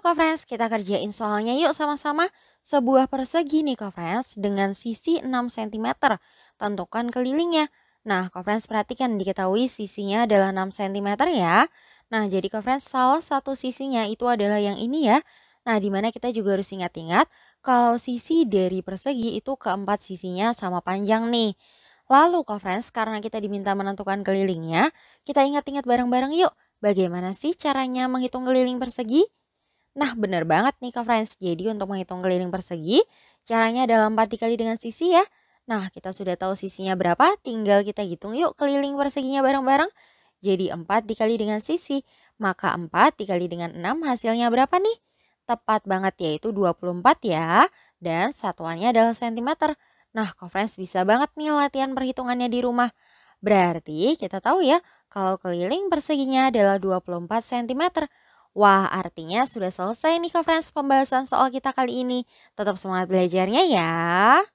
Kok friends, kita kerjain soalnya yuk sama-sama. Sebuah persegi nih friends dengan sisi 6 cm. Tentukan kelilingnya. Nah friends perhatikan diketahui sisinya adalah 6 cm ya. Nah jadi friends salah satu sisinya itu adalah yang ini ya. Nah dimana kita juga harus ingat-ingat kalau sisi dari persegi itu keempat sisinya sama panjang nih. Lalu friends karena kita diminta menentukan kelilingnya, kita ingat-ingat bareng-bareng yuk. Bagaimana sih caranya menghitung keliling persegi? Nah bener banget nih Kak Friends, jadi untuk menghitung keliling persegi, caranya adalah 4 dikali dengan sisi ya. Nah kita sudah tahu sisinya berapa, tinggal kita hitung yuk keliling perseginya bareng-bareng. Jadi 4 dikali dengan sisi, maka 4 dikali dengan 6 hasilnya berapa nih? Tepat banget yaitu 24 ya, dan satuannya adalah sentimeter. Nah Kak Friends bisa banget nih latihan perhitungannya di rumah. Berarti kita tahu ya, kalau keliling perseginya adalah 24 cm. Wah, artinya sudah selesai nih friends? pembahasan soal kita kali ini. Tetap semangat belajarnya ya.